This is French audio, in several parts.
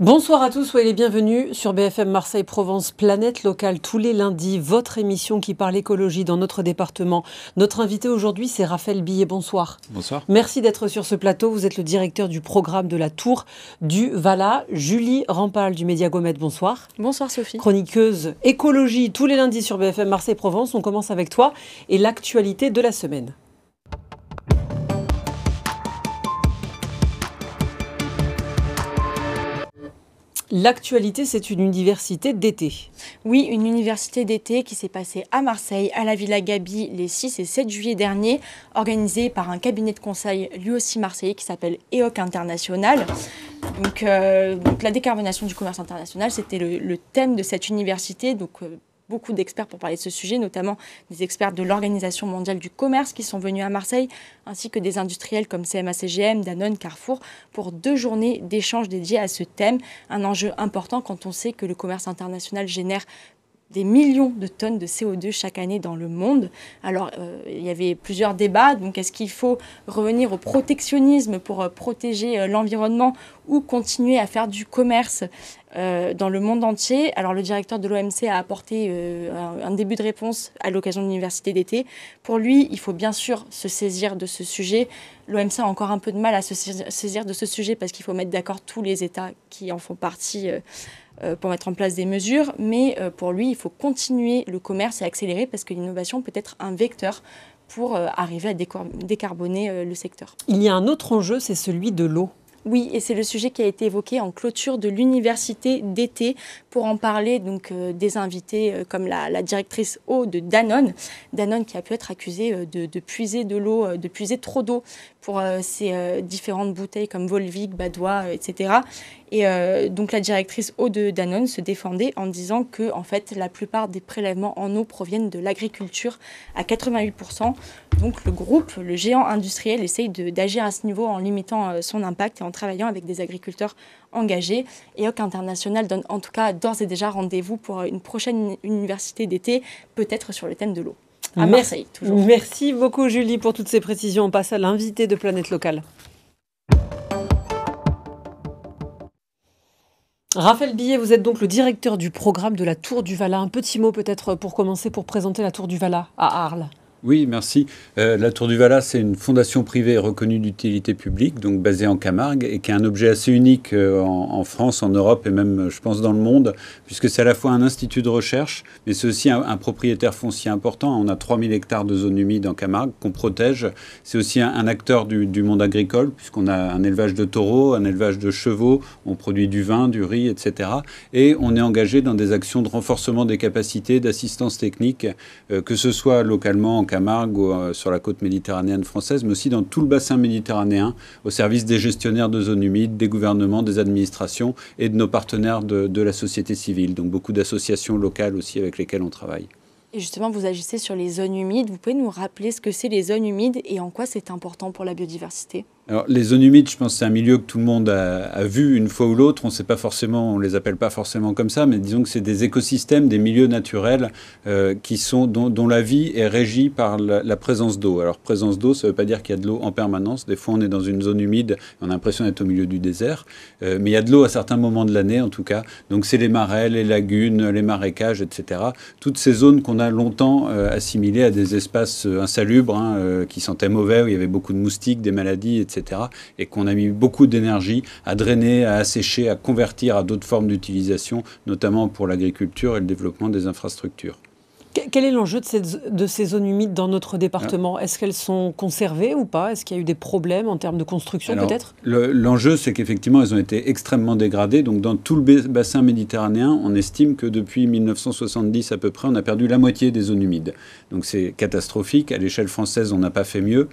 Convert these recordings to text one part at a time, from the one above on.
Bonsoir à tous, soyez les bienvenus sur BFM Marseille Provence Planète Locale tous les lundis, votre émission qui parle écologie dans notre département. Notre invité aujourd'hui, c'est Raphaël Billet. Bonsoir. Bonsoir. Merci d'être sur ce plateau. Vous êtes le directeur du programme de la Tour du Vala. Julie Rampal du Média Gomet, bonsoir. Bonsoir Sophie. Chroniqueuse écologie tous les lundis sur BFM Marseille Provence. On commence avec toi et l'actualité de la semaine. L'actualité, c'est une université d'été. Oui, une université d'été qui s'est passée à Marseille, à la Villa Gabi, les 6 et 7 juillet dernier, organisée par un cabinet de conseil, lui aussi marseillais, qui s'appelle EOC International. Euh, donc, la décarbonation du commerce international, c'était le, thème de cette université. Donc, euh, beaucoup d'experts pour parler de ce sujet, notamment des experts de l'Organisation mondiale du commerce qui sont venus à Marseille, ainsi que des industriels comme CMACGM, Danone, Carrefour, pour deux journées d'échanges dédiées à ce thème, un enjeu important quand on sait que le commerce international génère des millions de tonnes de CO2 chaque année dans le monde. Alors, euh, il y avait plusieurs débats. Donc, est-ce qu'il faut revenir au protectionnisme pour euh, protéger euh, l'environnement ou continuer à faire du commerce dans le monde entier Alors, le directeur de l'OMC a apporté un début de réponse à l'occasion de l'université d'été. Pour lui, il faut bien sûr se saisir de ce sujet. L'OMC a encore un peu de mal à se saisir de ce sujet parce qu'il faut mettre d'accord tous les États qui en font partie euh, pour mettre en place des mesures, mais euh, pour lui, il faut continuer le commerce et accélérer parce que l'innovation peut être un vecteur pour euh, arriver à décarboner le secteur. Il y a un autre enjeu, c'est celui de l'eau. Oui, et c'est le sujet qui a été évoqué en clôture de l'université d'été pour en parler donc des invités comme la, directrice eau de Danone, Danone qui a pu être accusée de puiser de l'eau, de puiser trop d'eau pour euh, ces euh, différentes bouteilles comme Volvic, Badois, etc. Euh, et donc la directrice eau de Danone se défendait en disant que en fait la plupart des prélèvements en eau proviennent de l'agriculture à 88%. Donc le groupe, le géant industriel, essaye d'agir à ce niveau en limitant son impact et en travaillant avec des agriculteurs engagés. Et OC International donne en tout cas d'ores et déjà rendez-vous pour une prochaine université d'été, peut-être sur le thème de l'eau. Ah, toujours. Merci beaucoup Julie pour toutes ces précisions. On passe à l'invité de Planète Locale. Raphaël Billet, vous êtes donc le directeur du programme de la Tour du Valais. Un petit mot peut-être pour commencer pour présenter la Tour du Valais à Arles. Oui, merci. Euh, la Tour du Valat, c'est une fondation privée reconnue d'utilité publique, donc basée en Camargue, et qui est un objet assez unique euh, en, France, en Europe et même, euh, je pense, dans le monde, puisque c'est à la fois un institut de recherche, mais c'est aussi un, propriétaire foncier important. On a 3000 hectares de zones humides en Camargue qu'on protège. C'est aussi un, acteur du, monde agricole, puisqu'on a un élevage de taureaux, un élevage de chevaux, on produit du vin, du riz, etc. Et on est engagé dans des actions de renforcement des capacités, d'assistance technique, que ce soit localement en Camargue, euh, sur la côte méditerranéenne française, mais aussi dans tout le bassin méditerranéen, au service des gestionnaires de zones humides, des gouvernements, des administrations et de nos partenaires de, de la société civile. Donc beaucoup d'associations locales aussi avec lesquelles on travaille. Et justement, vous agissez sur les zones humides. Vous pouvez nous rappeler ce que c'est les zones humides et en quoi c'est important pour la biodiversité les zones humides, je pense c'est un milieu que tout le monde a, vu une fois ou l'autre. On sait pas forcément, on les appelle pas forcément comme ça, mais disons que c'est des écosystèmes, des milieux naturels euh, qui sont, dont, la vie est régie par la, présence d'eau. Alors, présence d'eau, ça ne veut pas dire qu'il y a de l'eau en permanence. Des fois, on est dans une zone humide, on a l'impression d'être au milieu du désert, euh, mais il y a de l'eau à certains moments de l'année, en tout cas. Donc, c'est les marais, les lagunes, les marécages, etc. Toutes ces zones qu'on a longtemps euh, assimilées à des espaces insalubres, hein, qui sentaient mauvais, où il y avait beaucoup de moustiques, des maladies, etc. Et qu'on a mis beaucoup d'énergie à drainer, à assécher, à convertir à d'autres formes d'utilisation, notamment pour l'agriculture et le développement des infrastructures. Quel est l'enjeu de, ces zones humides dans notre département ah. Est-ce qu'elles sont conservées ou pas Est-ce qu'il y a eu des problèmes en termes de construction peut-être L'enjeu, c'est qu'effectivement, elles ont été extrêmement dégradées. Donc dans tout le bassin méditerranéen, on estime que depuis 1970 à peu près, on a perdu la moitié des zones humides. Donc c'est catastrophique. À l'échelle française, on n'a pas fait mieux.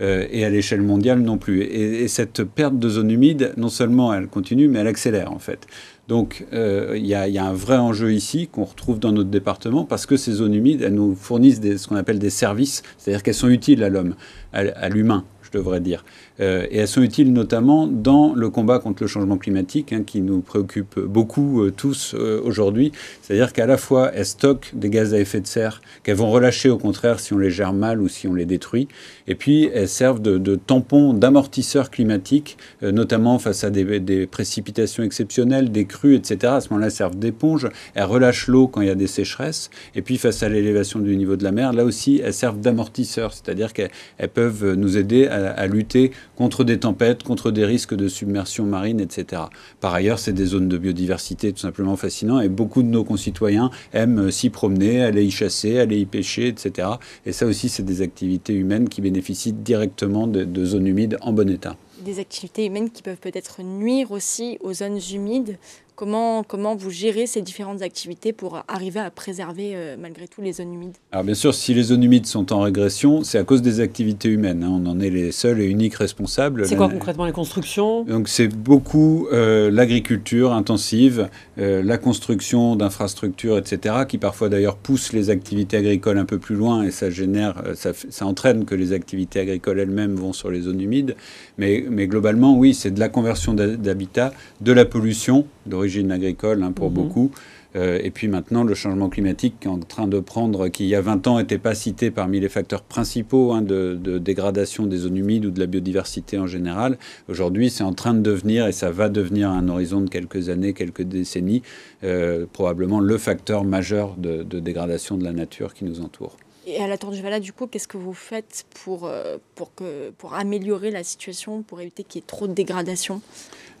Euh, et à l'échelle mondiale non plus. et, cette perte de zones humides, non seulement elle continue, mais elle accélère en fait. Donc euh, il y, a un vrai enjeu ici qu'on retrouve dans notre département parce que ces zones humides, elles nous fournissent des, ce qu'on appelle des services, c'est-à-dire qu'elles sont utiles à l'homme, à l'humain je devrais dire. Euh, et elles sont utiles notamment dans le combat contre le changement climatique, hein, qui nous préoccupe beaucoup euh, tous euh, aujourd'hui. C'est-à-dire qu'à la fois, elles stockent des gaz à effet de serre qu'elles vont relâcher au contraire si on les gère mal ou si on les détruit. Et puis, elles servent de, tampons, d'amortisseurs climatiques, notamment face à des, des, précipitations exceptionnelles, des crues, etc. À ce moment-là, elles servent d'éponge. Elles relâchent l'eau quand il y a des sécheresses. Et puis, face à l'élévation du niveau de la mer, là aussi, elles servent d'amortisseurs. C'est-à-dire qu'elles peuvent nous aider à à, lutter contre des tempêtes, contre des risques de submersion marine, etc. Par ailleurs, c'est des zones de biodiversité tout simplement fascinantes et beaucoup de nos concitoyens aiment euh, s'y promener, aller y chasser, aller y pêcher, etc. Et ça aussi, c'est des activités humaines qui bénéficient directement de, de zones humides en bon état des activités humaines qui peuvent peut-être nuire aussi aux zones humides Comment, comment vous gérez ces différentes activités pour arriver à préserver euh, malgré tout les zones humides Alors bien sûr, si les zones humides sont en régression, c'est à cause des activités humaines. Hein. On en est les seuls et uniques responsables. C'est quoi euh, concrètement les constructions Donc c'est beaucoup euh, l'agriculture intensive, la construction d'infrastructures, etc., qui parfois d'ailleurs poussent les activités agricoles un peu plus loin et ça génère, ça, entraîne que les activités agricoles elles-mêmes vont sur les zones humides. Mais, mais globalement, oui, c'est de la conversion d'habitat, de la pollution, de origine agricole hein, pour mhm. beaucoup. Euh, et puis maintenant, le changement climatique qui est en train de prendre, qui il y a 20 ans n'était pas cité parmi les facteurs principaux hein, de, dégradation des zones humides ou de la biodiversité en général, aujourd'hui c'est en train de devenir, et ça va devenir à un horizon de quelques années, quelques décennies, euh, probablement le facteur majeur de, dégradation de la nature qui nous entoure. Et à la Tour du du coup, qu'est-ce que vous faites pour, euh, pour, que, pour améliorer la situation, pour éviter qu'il y ait trop de dégradation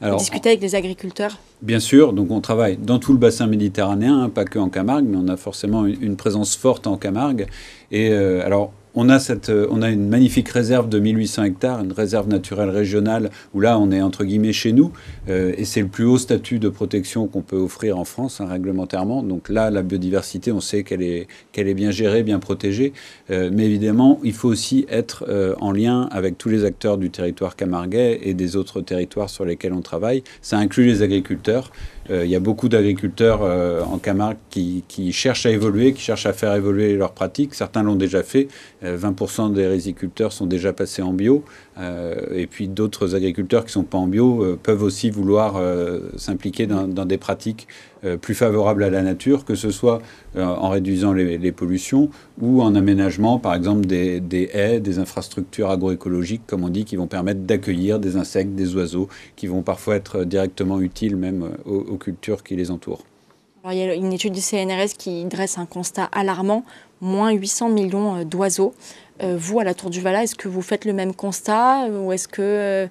alors, discuter avec les agriculteurs Bien sûr, donc on travaille dans tout le bassin méditerranéen, hein, pas que en Camargue, mais on a forcément une, présence forte en Camargue. Et euh, alors, on a, cette, euh, on a une magnifique réserve de 1800 hectares, une réserve naturelle régionale, où là, on est entre guillemets chez nous, euh, et c'est le plus haut statut de protection qu'on peut offrir en France, hein, réglementairement. Donc là, la biodiversité, on sait qu'elle est, qu'elle est bien gérée, bien protégée, euh, mais évidemment, il faut aussi être en lien avec tous les acteurs du territoire camarguais et des autres territoires sur lesquels on travaille. Ça inclut les agriculteurs, il euh, y a beaucoup d'agriculteurs euh, en Camargue qui, cherchent à évoluer, qui cherchent à faire évoluer leurs pratiques. Certains l'ont déjà fait. 20% euh, des résiculteurs sont déjà passés en bio. Euh, et puis d'autres agriculteurs qui ne sont pas en bio euh, peuvent aussi vouloir euh, s'impliquer dans, des pratiques plus favorables à la nature, que ce soit en réduisant les, pollutions ou en aménagement, par exemple, des, haies, des infrastructures agroécologiques, comme on dit, qui vont permettre d'accueillir des insectes, des oiseaux, qui vont parfois être directement utiles même aux, aux cultures qui les entourent. Alors, il y a une étude du CNRS qui dresse un constat alarmant, moins 800 millions d'oiseaux euh, vous, à la Tour du Valat, est-ce que vous faites le même constat ou est-ce que, euh,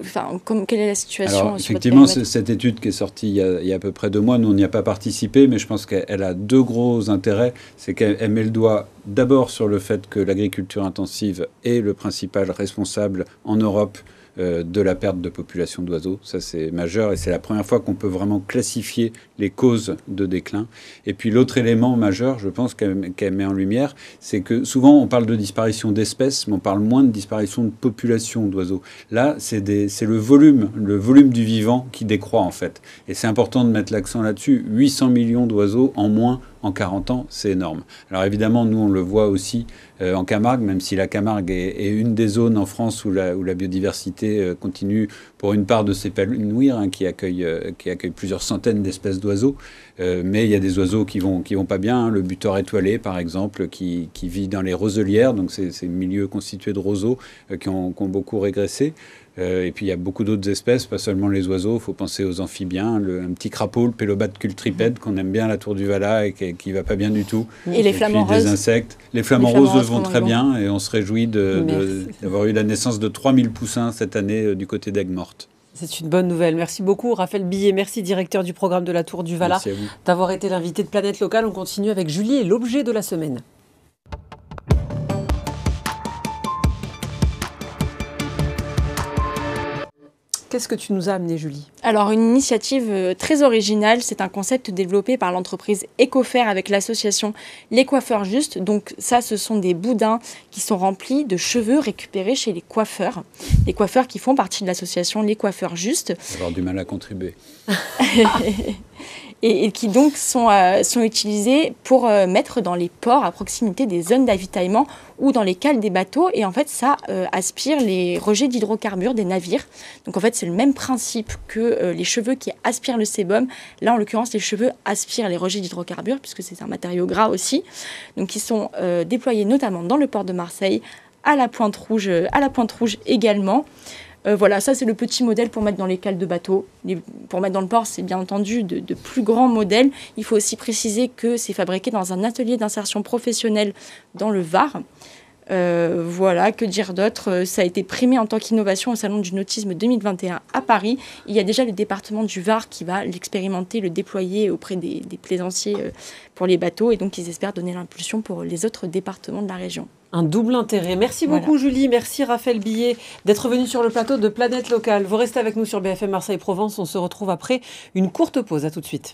enfin, quelle est la situation Alors, Effectivement, cette étude qui est sortie il y, a, il y, a, à peu près deux mois, nous on n'y a pas participé, mais je pense qu'elle a deux gros intérêts. C'est qu'elle met le doigt d'abord sur le fait que l'agriculture intensive est le principal responsable en Europe euh, de la perte de population d'oiseaux. Ça, c'est majeur et c'est la première fois qu'on peut vraiment classifier les causes de déclin. Et puis l'autre élément majeur, je pense, qu'elle met en lumière, c'est que souvent on parle de disparition d'espèces, mais on parle moins de disparition de population d'oiseaux. Là, c'est le volume, le volume du vivant qui décroît en fait. Et c'est important de mettre l'accent là-dessus. 800 millions d'oiseaux en moins en 40 ans, c'est énorme. Alors évidemment, nous, on le voit aussi euh, en Camargue, même si la Camargue est, une des zones en France où la, où la biodiversité euh, continue pour une part de s'épanouir, hein, qui, accueille, euh, qui accueille plusieurs centaines d'espèces d'oiseaux. mais il y a des oiseaux qui vont, qui vont pas bien. Hein. le butor étoilé, par exemple, qui, vit dans les roselières, donc c'est un milieu constitué de roseaux qui ont, beaucoup régressé. et puis il y a beaucoup d'autres espèces, pas seulement les oiseaux, il faut penser aux amphibiens, le, un petit crapaud, le pélobat cultripède qu'on aime bien à la tour du Vala et qui, ne va pas bien du tout. Et, les flamants Les flamants roses vont très bien et on se réjouit d'avoir eu la naissance de 3000 poussins cette année euh, du côté d'Aigues-Mortes. C'est une bonne nouvelle. Merci beaucoup, Raphaël Billet. Merci, directeur du programme de la Tour du Valat, d'avoir été l'invité de Planète Locale. On continue avec Julie et l'objet de la semaine. Qu'est-ce que tu nous as amené, Julie Alors, une initiative euh, très originale, c'est un concept développé par l'entreprise Ecofer avec l'association Les Coiffeurs Justes. Donc, ça, ce sont des boudins qui sont remplis de cheveux récupérés chez les coiffeurs. Les coiffeurs qui font partie de l'association Les Coiffeurs Justes. Avoir du mal à contribuer. et, qui donc sont, euh, utilisés pour euh, mettre dans les ports à proximité des zones d'avitaillement ou dans les cales des bateaux. Et en fait, ça euh, aspire les rejets d'hydrocarbures des navires. Donc en fait, c'est le même principe que les cheveux qui aspirent le sébum. Là, en l'occurrence, les cheveux aspirent les rejets d'hydrocarbures puisque c'est un matériau gras aussi. Donc ils sont déployés notamment dans le port de Marseille, à la Pointe Rouge également. Euh, voilà, ça c'est le petit modèle pour mettre dans les cales de bateau. pour mettre dans le port, c'est bien entendu de, plus grands modèles. Il faut aussi préciser que c'est fabriqué dans un atelier d'insertion professionnelle dans le Var. Euh, voilà, que dire d'autre euh, Ça a été primé en tant qu'innovation au Salon du Nautisme 2021 à Paris. Il y a déjà le département du Var qui va l'expérimenter, le déployer auprès des plaisanciers pour les bateaux. Et donc, ils espèrent donner l'impulsion pour les autres départements de la région un double intérêt. Merci beaucoup Julie, merci Raphaël Billet d'être venu sur le plateau de Planète Locale. Vous restez avec nous sur BFM Marseille-Provence, on se retrouve après une courte pause, à tout de suite.